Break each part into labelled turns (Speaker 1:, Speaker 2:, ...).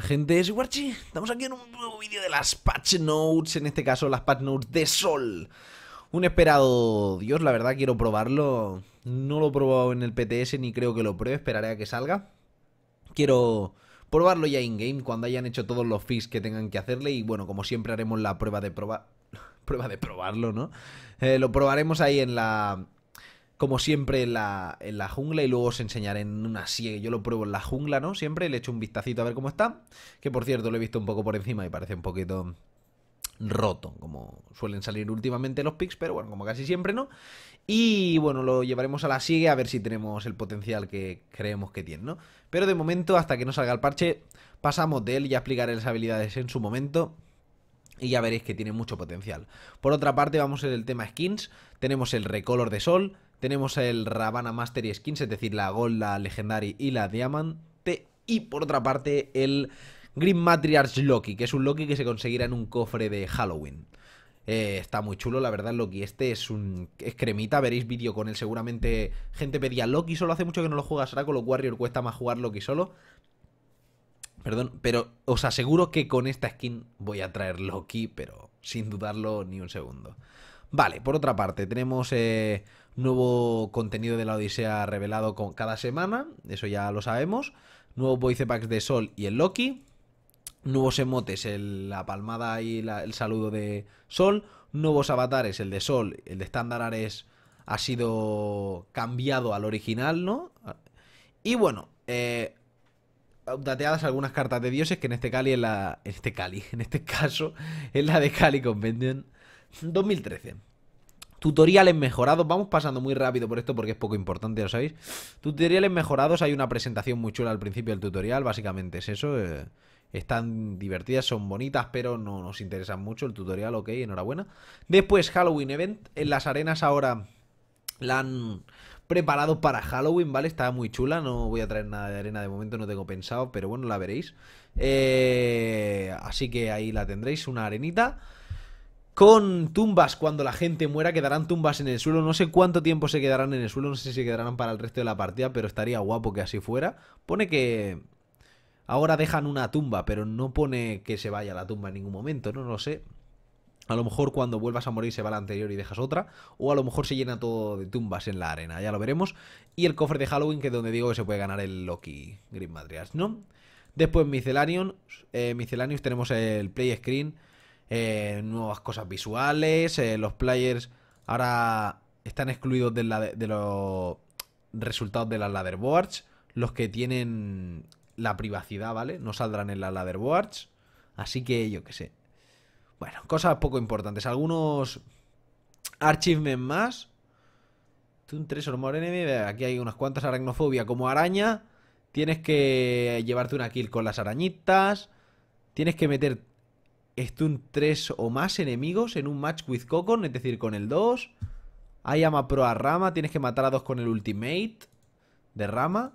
Speaker 1: gente es Guarchi. Estamos aquí en un nuevo vídeo de las patch notes, en este caso las patch notes de Sol. Un esperado Dios, la verdad quiero probarlo. No lo he probado en el PTS ni creo que lo pruebe, esperaré a que salga. Quiero probarlo ya in-game cuando hayan hecho todos los fix que tengan que hacerle y bueno, como siempre haremos la prueba de probar...
Speaker 2: prueba de
Speaker 1: probarlo, ¿no? Eh, lo probaremos ahí en la como siempre, en la, jungla y luego os enseñaré en una sigue. Yo lo pruebo en la jungla, ¿no? Siempre le echo un vistacito a ver cómo está. Que por cierto, lo he visto un poco por encima y parece un poquito roto, como suelen salir últimamente los picks, pero bueno, como casi siempre, ¿no? Y bueno, lo llevaremos a la sigue a ver si tenemos el potencial que creemos que tiene, ¿no? Pero de momento, hasta que no salga el parche, pasamos de él, ya explicaré las habilidades en su momento. Y ya veréis que tiene mucho potencial. Por otra parte, vamos en el tema skins. Tenemos el recolor de sol, tenemos el Ravana Mastery Skins, es decir, la Gold, la Legendary y la Diamante. Y por otra parte, el Green Matriarch Loki, que es un Loki que se conseguirá en un cofre de Halloween. Eh, está muy chulo, la verdad, Loki. Este es un es cremita, veréis vídeo con él. Seguramente gente pedía Loki solo, hace mucho que no lo juegas, ahora con los Warrior cuesta más jugar Loki solo. Perdón, pero os aseguro que con esta skin voy a traer Loki, pero sin dudarlo ni un segundo. Vale, por otra parte, tenemos eh, Nuevo contenido de la Odisea revelado con cada semana, eso ya lo sabemos. Nuevos voice packs de Sol y el Loki. Nuevos emotes, el, la palmada y el saludo de Sol. Nuevos avatares, el de Sol, el de Standard Ares ha sido cambiado al original, ¿no? Y bueno, eh, dateadas algunas cartas de dioses que en este Cali, en la, en este Cali, en este caso, es la de Cali Convention 2013. Tutoriales mejorados, vamos pasando muy rápido por esto porque es poco importante, ¿lo sabéis? Tutoriales mejorados, hay una presentación muy chula al principio del tutorial, básicamente es eso. Eh, están divertidas, son bonitas, pero no nos interesan mucho el tutorial, ok, enhorabuena. Después Halloween Event, en las arenas ahora la han preparado para Halloween, ¿vale? Está muy chula, no voy a traer nada de arena de momento, no tengo pensado, pero bueno, la veréis. Eh, así que ahí la tendréis, una arenita con tumbas cuando la gente muera, quedarán tumbas en el suelo, no sé cuánto tiempo se quedarán en el suelo, no sé si quedarán para el resto de la partida, pero estaría guapo que así fuera. Pone que ahora dejan una tumba, pero no pone que se vaya la tumba en ningún momento, no lo sé. A lo mejor cuando vuelvas a morir se va la anterior y dejas otra, o a lo mejor se llena todo de tumbas en la arena, ya lo veremos. Y el cofre de Halloween, que es donde digo que se puede ganar el Loki Green Matriarch, ¿no? Después Micelanion. eh, tenemos el Play Screen eh, nuevas cosas visuales, eh, los players ahora están excluidos de, los resultados de las ladder ladderboards, los que tienen la privacidad, ¿vale? No saldrán en las ladderboards, así que yo qué sé. Bueno, cosas poco importantes, algunos archivos más. Un tresor More Enemy, aquí hay unas cuantas aracnofobia como araña. Tienes que llevarte una kill con las arañitas. Tienes que meter Stun este tres o más enemigos en un match with Cocon, es decir, con el 2. Hay ama pro a Rama, tienes que matar a dos con el ultimate de Rama.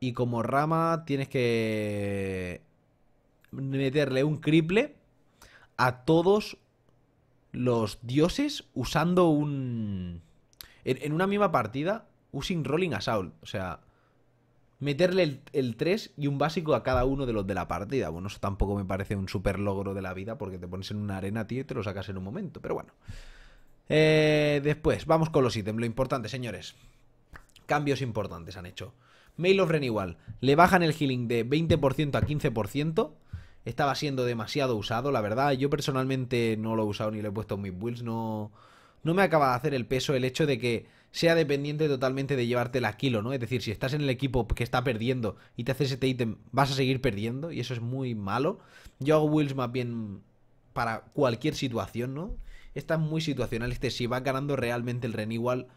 Speaker 1: Y como Rama tienes que meterle un criple a todos los dioses usando un... En, en una misma partida, using Rolling Assault. O sea, meterle el, 3 y un básico a cada uno de los de la partida. Bueno, eso tampoco me parece un super logro de la vida porque te pones en una arena, tío, y te lo sacas en un momento, pero bueno. Eh, después, vamos con los ítems, lo importante, señores. Cambios importantes han hecho. Mail of Renewal, le bajan el healing de 20% a 15%. Estaba siendo demasiado usado, la verdad. Yo personalmente no lo he usado ni le he puesto en mis builds, no no me acaba de hacer el peso el hecho de que sea dependiente totalmente de llevarte la kilo, ¿no? Es decir, si estás en el equipo que está perdiendo y te haces este ítem, vas a seguir perdiendo y eso es muy malo. Yo hago wills más bien para cualquier situación, ¿no? Está muy situacional este, si vas ganando realmente el Renewal,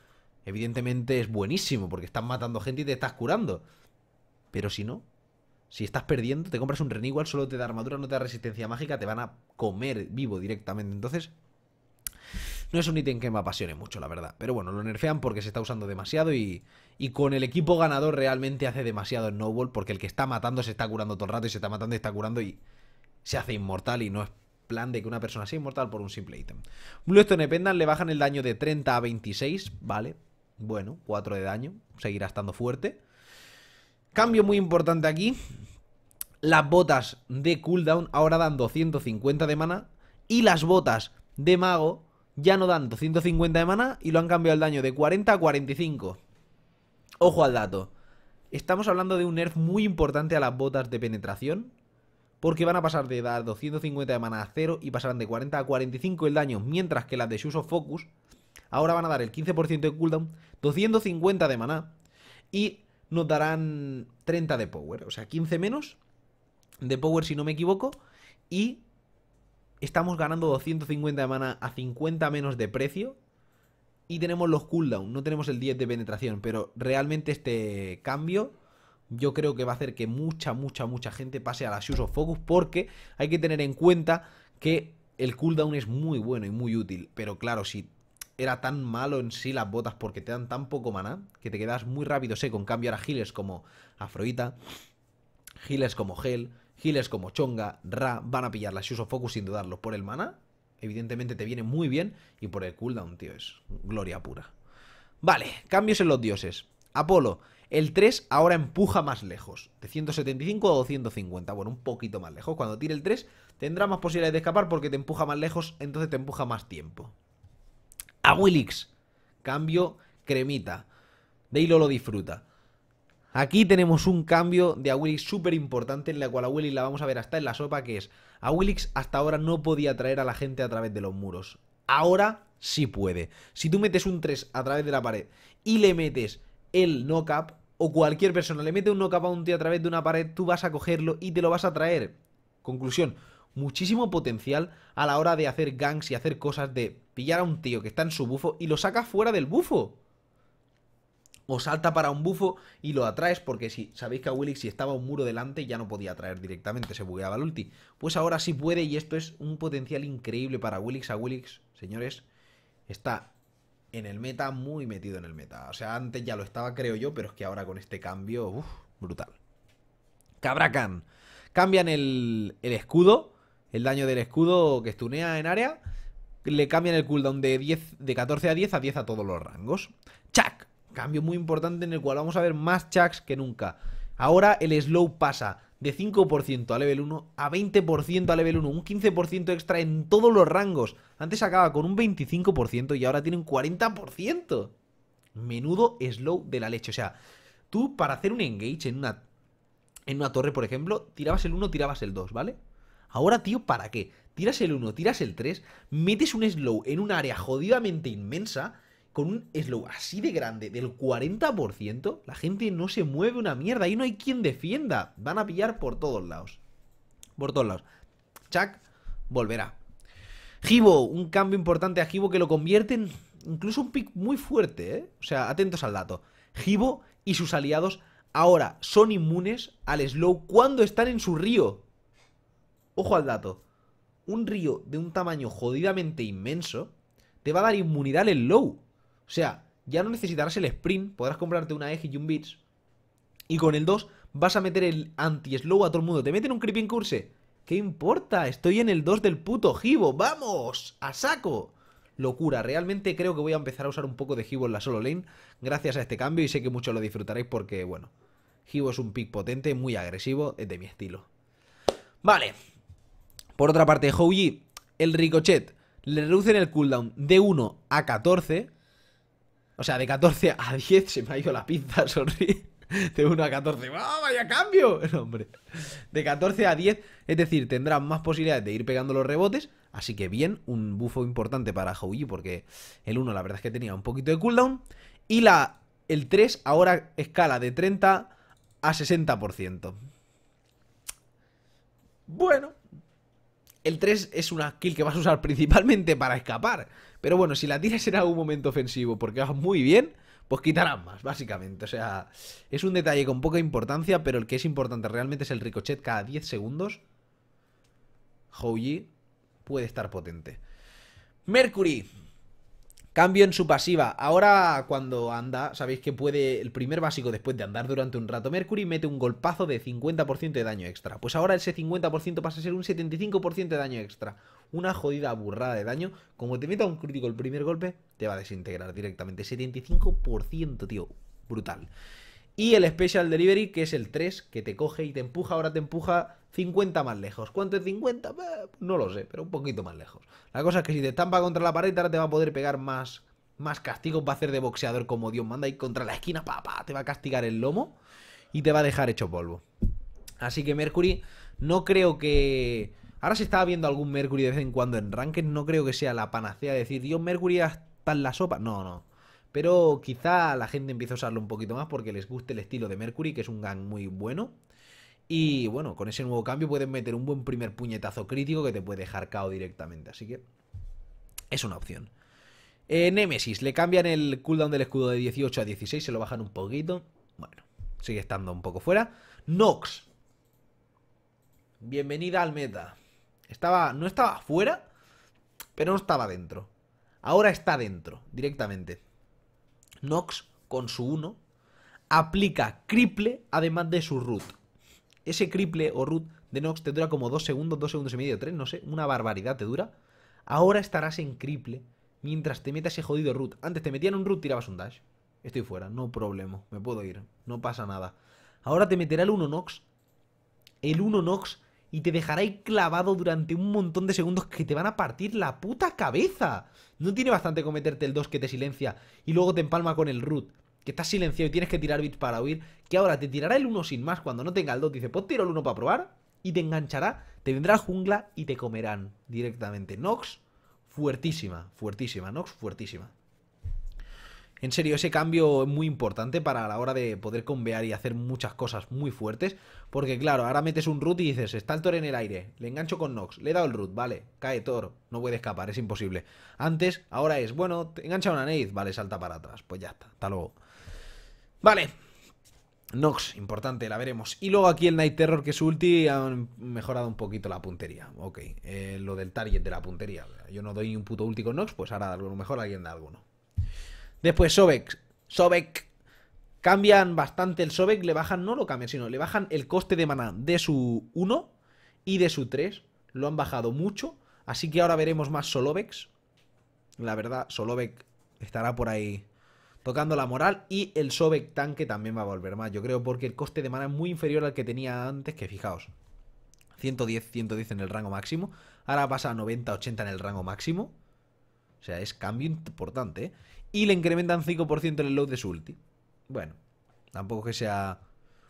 Speaker 1: evidentemente es buenísimo porque estás matando gente y te estás curando. Pero si no, si estás perdiendo, te compras un Renewal, solo te da armadura, no te da resistencia mágica, te van a comer vivo directamente. Entonces, no es un ítem que me apasione mucho, la verdad. Pero bueno, lo nerfean porque se está usando demasiado y, con el equipo ganador realmente hace demasiado snowball porque el que está matando se está curando todo el rato y se está matando y está curando y se hace inmortal y no es plan de que una persona sea inmortal por un simple ítem. Bluestone Pendant le bajan el daño de 30 a 26, vale. Bueno, 4 de daño, seguirá estando fuerte. Cambio muy importante aquí. Las botas de cooldown ahora dan 250 de mana y las botas de mago ya no dan 250 de mana y lo han cambiado el daño de 40 a 45. Ojo al dato. Estamos hablando de un nerf muy importante a las botas de penetración. Porque van a pasar de dar 250 de mana a 0 y pasarán de 40 a 45 el daño. Mientras que las de Shuso Focus ahora van a dar el 15% de cooldown, 250 de maná y nos darán 30 de power. O sea, 15 menos de power si no me equivoco. Y estamos ganando 250 de mana a 50 menos de precio. Y tenemos los cooldowns, no tenemos el 10 de penetración. Pero realmente este cambio yo creo que va a hacer que mucha, mucha, mucha gente pase a la Shoes of Focus. Porque hay que tener en cuenta que el cooldown es muy bueno y muy útil. Pero claro, si era tan malo en sí las botas porque te dan tan poco maná que te quedas muy rápido sé, con cambio, a healers como Afroita Healers como Gel, Healers como Chonga, Ra, van a pillar la of Focus sin dudarlo por el mana. Evidentemente te viene muy bien y por el cooldown, tío, es gloria pura. Vale, cambios en los dioses. Apolo, el 3 ahora empuja más lejos, de 175 a 250, bueno, un poquito más lejos. Cuando tire el 3 tendrá más posibilidades de escapar porque te empuja más lejos, entonces te empuja más tiempo. A Willix, cambio cremita. Deilo lo disfruta. Aquí tenemos un cambio de Awilix súper importante en la cual a Willix la vamos a ver hasta en la sopa, que es, a Willix hasta ahora no podía traer a la gente a través de los muros. Ahora sí puede. Si tú metes un 3 a través de la pared y le metes el knock-up, o cualquier persona le mete un knock-up a un tío a través de una pared, tú vas a cogerlo y te lo vas a traer. Conclusión, muchísimo potencial a la hora de hacer ganks y hacer cosas de pillar a un tío que está en su bufo y lo sacas fuera del bufo o salta para un bufo y lo atraes, porque si sabéis que a Willix si estaba un muro delante ya no podía atraer directamente, se bugueaba el ulti. Pues ahora sí puede y esto es un potencial increíble para Willix. A Willix, señores, está en el meta, muy metido en el meta. O sea, antes ya lo estaba, creo yo, pero es que ahora con este cambio, uff, brutal. Cabracan. Cambian el, el escudo, el daño del escudo que estunea en área. Le cambian el cooldown de, de 14 a 10 a 10 a todos los rangos. ¡Chac! Cambio muy importante en el cual vamos a ver más chucks que nunca. Ahora el slow pasa de 5% a level 1 a 20% a level 1, un 15% extra en todos los rangos. Antes acaba con un 25% y ahora tiene un 40%. Menudo slow de la leche. O sea, tú para hacer un engage en una, en una torre, por ejemplo, tirabas el 1, tirabas el 2, ¿vale? Ahora, tío, ¿para qué? Tiras el 1, tiras el 3, metes un slow en un área jodidamente inmensa con un slow así de grande del 40%, la gente no se mueve una mierda. Ahí no hay quien defienda. Van a pillar por todos lados. Por todos lados. Chuck volverá. gibo un cambio importante a gibo que lo convierte en incluso un pick muy fuerte. ¿eh? O sea, atentos al dato. gibo y sus aliados ahora son inmunes al slow cuando están en su río. Ojo al dato. Un río de un tamaño jodidamente inmenso te va a dar inmunidad al slow. O sea, ya no necesitarás el sprint, podrás comprarte una eje y un Beats. Y con el 2 vas a meter el anti-slow a todo el mundo. Te meten un creeping curse. ¿Qué importa? Estoy en el 2 del puto Hibo. ¡Vamos! ¡A saco! Locura, realmente creo que voy a empezar a usar un poco de Hibo en la solo lane gracias a este cambio y sé que muchos lo disfrutaréis porque, bueno, Hibo es un pick potente, muy agresivo, es de mi estilo. Vale. Por otra parte, Houji. el Ricochet, le reducen el cooldown de 1 a 14, o sea, de 14 a 10 se me ha ido la pizza sonríe. De 1 a 14, ¡ah, vaya cambio! el hombre. De 14 a 10, es decir, tendrán más posibilidades de ir pegando los rebotes. Así que bien, un bufo importante para Houyi porque el 1 la verdad es que tenía un poquito de cooldown. Y la, el 3 ahora escala de 30 a 60%. Bueno, el 3 es una kill que vas a usar principalmente para escapar. Pero bueno, si la tiras en algún momento ofensivo porque vas muy bien, pues quitarán más, básicamente. O sea, es un detalle con poca importancia, pero el que es importante realmente es el ricochet cada 10 segundos. Houji puede estar potente. Mercury, Cambio en su pasiva. Ahora cuando anda, sabéis que puede el primer básico después de andar durante un rato Mercury mete un golpazo de 50% de daño extra. Pues ahora ese 50% pasa a ser un 75% de daño extra. Una jodida burrada de daño. Como te meta un crítico el primer golpe, te va a desintegrar directamente. 75%, tío. Brutal. Y el Special Delivery, que es el 3, que te coge y te empuja, ahora te empuja 50 más lejos. ¿Cuánto es 50? No lo sé, pero un poquito más lejos. La cosa es que si te estampa contra la pared, ahora te va a poder pegar más, más castigos. Va a hacer de boxeador como Dios manda y contra la esquina, te va a castigar el lomo y te va a dejar hecho polvo. Así que Mercury, no creo que... Ahora si estaba viendo algún Mercury de vez en cuando en Ranked, no creo que sea la panacea de decir, Dios, Mercury hasta en la sopa. No, no. Pero quizá la gente empiece a usarlo un poquito más porque les guste el estilo de Mercury, que es un gang muy bueno. Y bueno, con ese nuevo cambio pueden meter un buen primer puñetazo crítico que te puede dejar KO directamente. Así que es una opción. Eh, Nemesis, le cambian el cooldown del escudo de 18 a 16, se lo bajan un poquito. Bueno, sigue estando un poco fuera. Nox, bienvenida al meta. Estaba, no estaba fuera, pero no estaba dentro. Ahora está dentro, directamente. Nox con su 1 aplica triple. además de su root. Ese criple o root de Nox te dura como 2 segundos, 2 segundos y medio, 3, no sé, una barbaridad te dura. Ahora estarás en criple mientras te metas ese jodido root. Antes te metían un root, tirabas un dash. Estoy fuera, no problema, me puedo ir, no pasa nada. Ahora te meterá el 1 Nox. El 1 Nox y te dejará ahí clavado durante un montón de segundos que te van a partir la puta cabeza. No tiene bastante con meterte el 2 que te silencia y luego te empalma con el root, que estás silenciado y tienes que tirar bits para huir, que ahora te tirará el 1 sin más cuando no tenga el 2, dice, pues tiro el 1 para probar y te enganchará, te vendrá jungla y te comerán directamente. Nox, fuertísima, fuertísima, Nox, fuertísima. En serio, ese cambio es muy importante para la hora de poder convear y hacer muchas cosas muy fuertes. Porque claro, ahora metes un root y dices, está el Thor en el aire, le engancho con Nox, le he dado el root, vale, cae Thor, no puede escapar, es imposible. Antes, ahora es, bueno, te engancha una Nade, vale, salta para atrás, pues ya está, hasta luego. Vale, Nox, importante, la veremos. Y luego aquí el Night Terror, que es ulti ha mejorado un poquito la puntería. Ok, eh, lo del target de la puntería. Yo no doy un puto ulti con Nox, pues ahora a lo mejor alguien da alguno. Después Sobek. Sobek. Cambian bastante el Sobek, le bajan, no lo cambian, sino le bajan el coste de maná de su 1 y de su 3. Lo han bajado mucho. Así que ahora veremos más Solovex La verdad, sobek estará por ahí tocando la moral. Y el Sobek tanque también va a volver más. Yo creo porque el coste de mana es muy inferior al que tenía antes, que fijaos. 110, 110 en el rango máximo. Ahora pasa a 90, 80 en el rango máximo. O sea, es cambio importante. ¿eh? y le incrementan 5% el load de su ulti. Bueno, tampoco que sea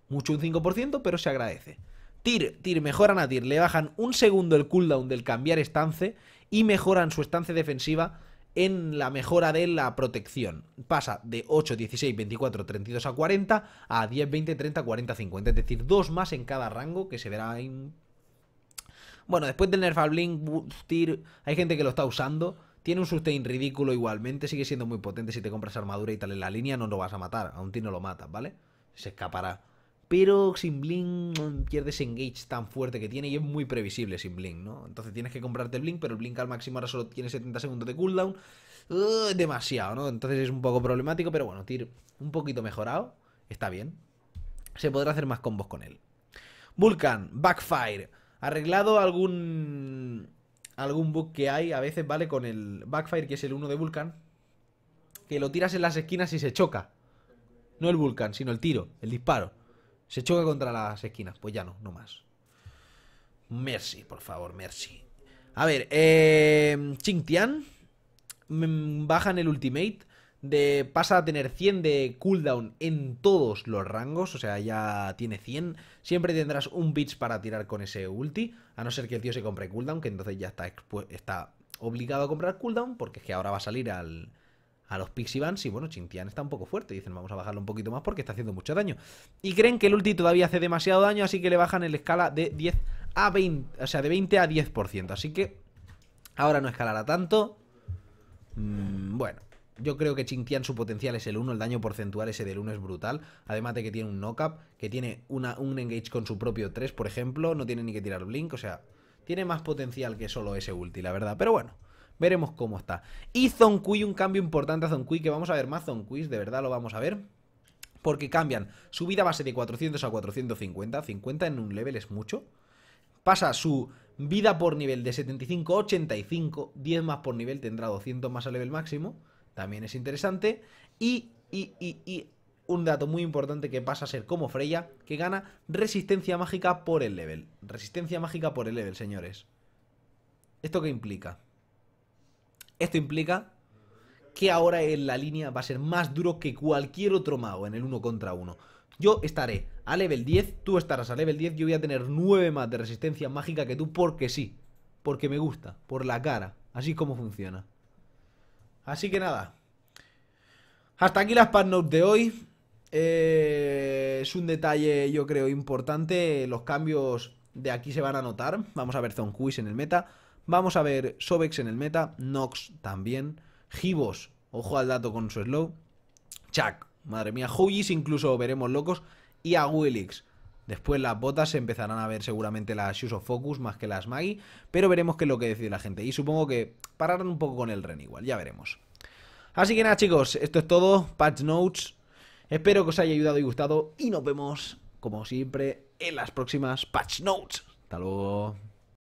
Speaker 1: mucho un 5%, pero se agradece. Tir, Tir, mejoran a Tir, le bajan un segundo el cooldown del cambiar estance y mejoran su estance defensiva en la mejora de la protección. Pasa de 8, 16, 24, 32 a 40 a 10, 20, 30, 40, 50. Es decir, dos más en cada rango que se verá en... Bueno, después del nerf al Blink, Tir, hay gente que lo está usando tiene un sustain ridículo igualmente, sigue siendo muy potente. Si te compras armadura y tal en la línea, no lo vas a matar. A un no lo matas, ¿vale? Se escapará. Pero sin Blink mm, pierde ese engage tan fuerte que tiene y es muy previsible sin Blink, ¿no? Entonces tienes que comprarte el Blink, pero el Blink al máximo ahora solo tiene 70 segundos de cooldown. demasiado, ¿no? Entonces es un poco problemático, pero bueno, tir un poquito mejorado. Está bien. Se podrá hacer más combos con él. Vulcan, Backfire. ¿Arreglado algún algún bug que hay, a veces, ¿vale? Con el Backfire, que es el 1 de Vulcan, que lo tiras en las esquinas y se choca. No el Vulcan, sino el tiro, el disparo. Se choca contra las esquinas. Pues ya no, no más. Mercy, por favor, Mercy. A ver, eh, Ching Tian. Mm, bajan el ultimate de, pasa a tener 100 de cooldown en todos los rangos, o sea, ya tiene 100. Siempre tendrás un pitch para tirar con ese ulti, a no ser que el tío se compre cooldown, que entonces ya está, está obligado a comprar cooldown, porque es que ahora va a salir al, a los Pixie y bueno, Chintian está un poco fuerte. Dicen, vamos a bajarlo un poquito más porque está haciendo mucho daño. Y creen que el ulti todavía hace demasiado daño, así que le bajan el escala de 10 a 20, o sea, de 20 a 10%. Así que ahora no escalará tanto. Mm, bueno, yo creo que Chintian su potencial es el 1, el daño porcentual ese del 1 es brutal. Además de que tiene un knock-up, que tiene una, un engage con su propio 3, por ejemplo, no tiene ni que tirar blink, o sea, tiene más potencial que solo ese ulti, la verdad. Pero bueno, veremos cómo está. Y Zonkui, un cambio importante a Zonkui, que vamos a ver más Zonkuis, de verdad lo vamos a ver porque cambian su vida base de 400 a 450, 50 en un level es mucho, pasa su vida por nivel de 75 a 85, 10 más por nivel tendrá 200 más a level máximo, también es interesante. Y, y, y, y un dato muy importante que pasa a ser como Freya, que gana resistencia mágica por el level. Resistencia mágica por el level, señores. ¿Esto qué implica? Esto implica que ahora en la línea va a ser más duro que cualquier otro mago en el 1 contra 1. Yo estaré a level 10, tú estarás a level 10, yo voy a tener 9 más de resistencia mágica que tú porque sí, porque me gusta, por la cara, así es como funciona. Así que nada. Hasta aquí las notes de hoy. Eh, es un detalle, yo creo, importante. Los cambios de aquí se van a notar. Vamos a ver Zonquiz en el meta. Vamos a ver Sobex en el meta. Nox también. Gibos, ojo al dato con su slow. Chuck, madre mía. Huggies incluso veremos locos. Y a Willix. Después las botas se empezarán a ver seguramente las Shoes of Focus más que las Maggie, pero veremos qué es lo que decide la gente. Y supongo que pararán un poco con el Ren igual, ya veremos. Así que nada chicos, esto es todo, patch notes. Espero que os haya ayudado y gustado y nos vemos, como siempre, en las próximas patch notes. Hasta luego.